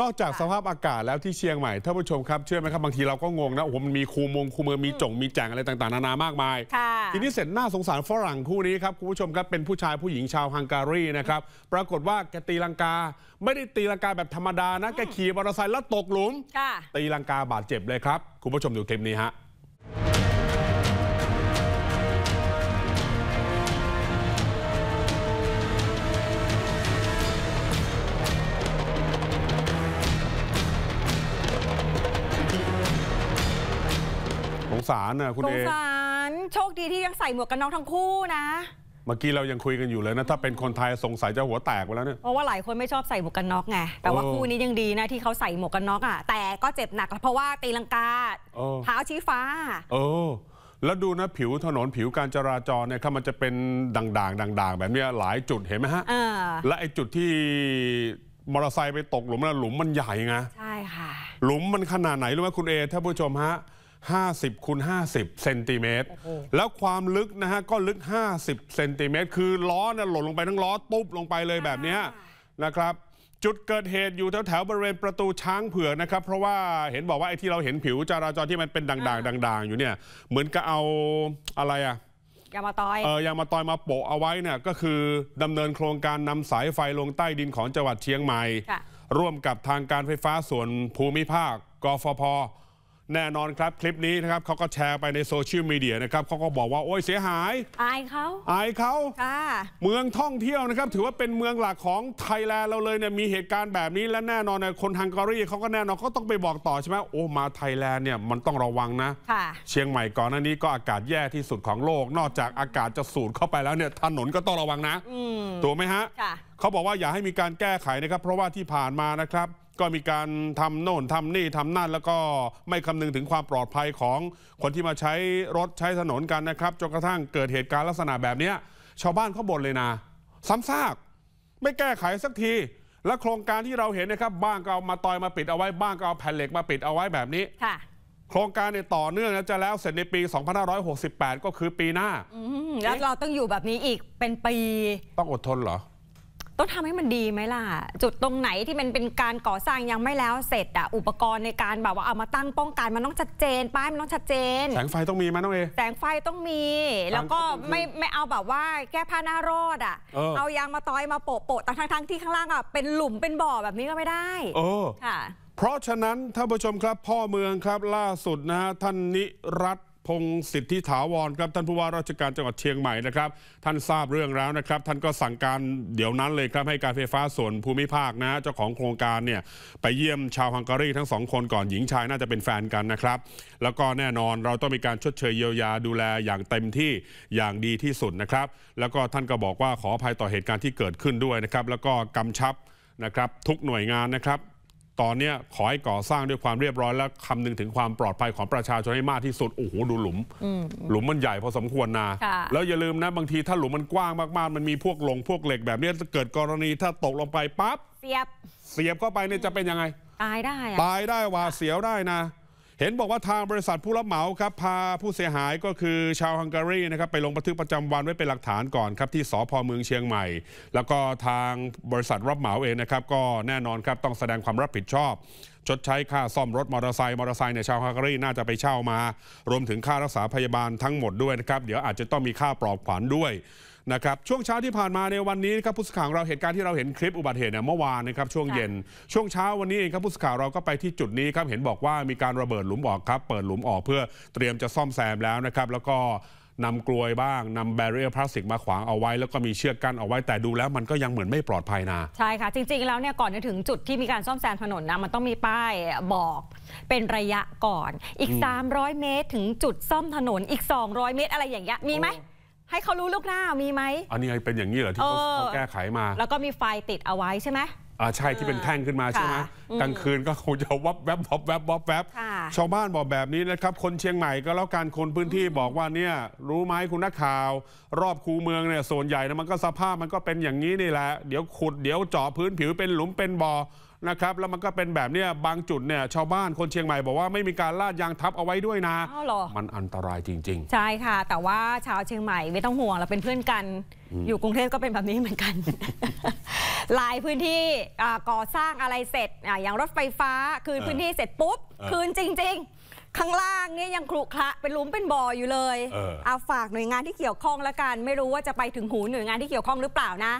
นอกจากสภาพอากาศแล้วที่เชียงใหม่ท่านผู้ชมครับเชื่อไหมครับบางทีเราก็งงนะโอ้โหมันมีคูมงคูเมืองมีจงมีแจงอะไรต่างๆนานามากมายทีนี้เสร็จหน้าสงสารฝรั่งคู่นี้ครับ คุณผู้ชมครับเป็นผู้ชายผู้หญิงชาวฮังการีนะครับปรากฏว่าแกตีลังกา ไม่ได้ตีลังกาแบบธรรมดานะแกขี่มอเตอร์ไซค์แล้วตกหลุมตีลังกาบาดเจ็บเลยครับคุณผู้ชมดูคลิปนี้ฮะสารนะคุณเองสารโชคดีที่ยังใส่หมวกกันน็อกทั้งคู่นะ เมื่อกี้เรายังคุยกันอยู่เลยนะ ถ้าเป็นคนไทยสงสัยจะหัวแตกไปแล้วเนี่ยเพราะว่าหลายคนไม่ชอบใส่หมวกกันน็อกไงแต่ว่าคู่นี้ยังดีนะที่เขาใส่หมวกกันน็อกอ่ะแต่ก็เจ็บหนักเพราะว่าตีลังกาเท้าชี้ฟ้าโอ้แล้วดูนะผิวถนนผิวการจราจรเนี่ยครับมันจะเป็นด่างๆด่างๆแบบนี้หลายจุดเห็นไหมฮะและไอ้จุดที่มอเตอร์ไซค์ไปตกหลุมนะหลุมมันใหญ่ไงใช่ค่ะหลุมมันขนาดไหนรู้ไหมคุณเอท่านผู้ชมฮะ50คูณ50เซนติเมตร แล้วความลึกนะฮะก็ลึก 50เซนติเมตร คือล้อเนี่ยหล่นลงไปทั้งล้อตุ๊บลงไปเลยแบบนี้นะครับ จุดเกิดเหตุอยู่แถวแถวบริเวณประตูช้างเผือกนะครับเพราะว่าเห็นบอกว่าไอ้ที่เราเห็นผิวจราจรที่มันเป็นด่างๆด่างๆอยู่เนี่ยเหมือนกับเอาอะไรอะยามาตอยเออยามาตอยมาโปะเอาไว้เนี่ยก็คือดำเนินโครงการนำสายไฟลงใต้ดินของจังหวัดเชียงใหม่ ร่วมกับทางการไฟฟ้าส่วนภูมิภาคกฟผแน่นอนครับคลิปนี้นะครับเขาก็แชร์ไปในโซเชียลมีเดียนะครับเขาก็บอกว่าโอ้ยเสียหายอายเขาอายเขาค่ะเมืองท่องเที่ยวนะครับ ถือว่าเป็นเมืองหลักของไทยแลนด์เราเลยเนี่ยมีเหตุการณ์แบบนี้และแน่นอนนะคนฮังการีเขาก็แน่นอนเขาต้องไปบอกต่อใช่ไหมโอ้มาไทยแลนด์เนี่ยมันต้องระวังนะค่ะเชียงใหม่ก่อนหน้านี้ก็อากาศแย่ที่สุดของโลก นอกจากอากาศจะสูดเข้าไปแล้วเนี่ยถนนก็ต้องระวังนะ อืมถูกไหมฮะค่ะเขาบอกว่าอย่าให้มีการแก้ไขนะครับ เพราะว่าที่ผ่านมานะครับก็มีการทำโน่นทำนี่ทำนั่น แล้วก็ไม่คำนึงถึงความปลอดภัยของคนที่มาใช้รถใช้ถนนกันนะครับจนกระทั่งเกิดเหตุการณ์ลักษณะแบบนี้ชาวบ้านเขาบ่นเลยนะซ้ำซาก ไม่แก้ไขสักที และโครงการที่เราเห็นนะครับ บ้างก็เอามาตอยมาปิดเอาไว้บ้างก็เอาแผ่นเหล็กมาปิดเอาไว้แบบนี้โครงการในต่อเนื่องนะจะแล้วเสร็จในปี 2568 ก็คือปีหน้าแล้วเราต้องอยู่แบบนี้อีกเป็นปีต้องอดทนเหรอต้องทำให้มันดีไหมล่ะ จุดตรงไหนที่มันเป็นการก่อสร้างยังไม่แล้วเสร็จอะอุปกรณ์ในการแบบว่าเอามาตั้งป้องกันมันต้องชัดเจนป้ายมันต้องชัดเจนแสงไฟต้องมีไหมน้องเอแสงไฟต้องมี แล้วก็ไม่ไม่เอาแบบว่าแก้ผ้าหน้ารอดอะเอายางมาตอยมาโปะโปะทั้งทั้งที่ข้างล่างอะเป็นหลุมเป็นบ่อแบบนี้ก็ไม่ได้โอ้ค่ะเพราะฉะนั้นท่านผู้ชมครับพ่อเมืองครับ ล่าสุดนะท่านนิรัตพงศ์สิทธิถาวรครับท่านผู้ว่าราชการจังหวัดเชียงใหม่นะครับท่านทราบเรื่องแล้วนะครับ ท่านก็สั่งการเดี๋ยวนั้นเลยครับให้การไฟฟ้าส่วนภูมิภาคนะเจ้าของโครงการเนี่ยไปเยี่ยมชาวฮังการีทั้งสองคนก่อนหญิงชายน่าจะเป็นแฟนกันนะครับ แล้วก็แน่นอนเราต้องมีการชดเชยเยียวยาดูแลอย่างเต็มที่อย่างดีที่สุดนะครับ แล้วก็ท่านก็บอกว่าขออภัยต่อเหตุการณ์ที่เกิดขึ้นด้วยนะครับ แล้วก็กำชับนะครับทุกหน่วยงานนะครับตอนนี้ขอให้ก่อสร้างด้วยความเรียบร้อย และคำนึงถึงความปลอดภัยของประชาชนให้มากที่สุด โอ้โหดูหลุมหลุมมันใหญ่พอสมควรนะแล้วอย่าลืมนะบางทีถ้าหลุมมันกว้างมากๆ มันมีพวกลงพวกเหล็ก แบบนี้จะเกิดกรณีถ้าตกลงไปปั๊บเสียบ เสียบเข้าไปเนี่ยจะเป็นยังไงตายได้ตายได้ว่าเสียวได้นะเห็นบอกว่าทางบริษัทผู้รับเหมาครับพาผู้เสียหายก็คือชาวฮังการีนะครับไปลงบันทึกประจำวันไว้เป็นหลักฐานก่อนครับที่สพเมืองเชียงใหม่ แล้วก็ทางบริษัทรับเหมาเองนะครับก็แน่นอนครับต้องแสดงความรับผิดชอบชดใช้ค่าซ่อมรถมอเตอร์ไซค์มอเตอร์ไซค์เนี่ยชาวฮังการีน่าจะไปเช่ามา รวมถึงค่ารักษาพยาบาลทั้งหมดด้วยนะครับเดี๋ยวอาจจะต้องมีค่าปลอบขวัญด้วยนะครับช่วงเช้าที่ผ่านมาในวันนี้ครับผู้สื่อข่าวเราเหตุการณ์ที่เราเห็นคลิปอุบัติเหตุเนี่ยเมื่อวานนะครับช่วงเย็น ช่วงเช้าวันนี้เองครับผู้สื่อข่าวเราก็ไปที่จุดนี้ครับเห็นบอกว่ามีการระเบิดหลุมออกครับเปิดหลุมออกเพื่อเตรียมจะซ่อมแซมแล้วนะครับแล้วก็นำกลวยบ้าง นำแบรเรียร์พลาสติกมาขวางเอาไว้แล้วก็มีเชือกกั้นเอาไว้ แต่ดูแล้วมันก็ยังเหมือนไม่ปลอดภัยนะใช่ค่ะ จริงๆแล้วเนี่ยก่อนจะถึงจุดที่มีการซ่อมแซมถนนนะมันต้องมีป้ายบอก เป็นระยะก่อนอีก 300 เมตรถึงจุดซ่อมถนนอีก 200 เมตรอะไรอย่างเงี้ยมีไหม ให้เขารู้ลูกหน้ามีไหม อันนี้เป็นอย่างนี้เหรอ ที่เขาแก้ไขมา แล้วก็มีไฟติดเอาไว้ใช่ไหมอ่าใช่ ที่เป็นแท่งขึ้นมาใช่ไหมกลางคืนก็คงจะวับ แวบวับแวบวับแวบชาวบ้านบอกแบบนี้นะครับ คนเชียงใหม่ก็แล้วการคนพื้นที่บอกว่าเนี่ยรู้ไหมคุณนักข่าวรอบคูเมืองเนี่ยส่วนใหญ่นะมันก็สภาพมันก็เป็นอย่างนี้นี่แหละเดี๋ยวขุดเดี๋ยวเจาะพื้นผิวเป็นหลุมเป็นบ่อนะครับแล้วมันก็เป็นแบบเนี้ยบางจุดเนี่ยชาวบ้านคนเชียงใหม่บอกว่าไม่มีการลาดยางทับเอาไว้ด้วยนะ มันอันตรายจริง ๆ ใช่ค่ะ แต่ว่าชาวเชียงใหม่ไม่ต้องห่วงเราเป็นเพื่อนกัน อยู่กรุงเทพก็เป็นแบบนี้เหมือนกัน หลายพื้นที่ก่อสร้างอะไรเสร็จออย่างรถไฟฟ้าคืนพื้นที่เสร็จปุ๊บคืนจริง ๆ ข้างล่างเนี่ยยังครุขระเป็นหลุมเป็นบ่ออยู่เลย เออฝากหน่วยงานที่เกี่ยวข้องละกันไม่รู้ว่าจะไปถึงหูหน่วยงานที่เกี่ยวข้องหรือเปล่านะ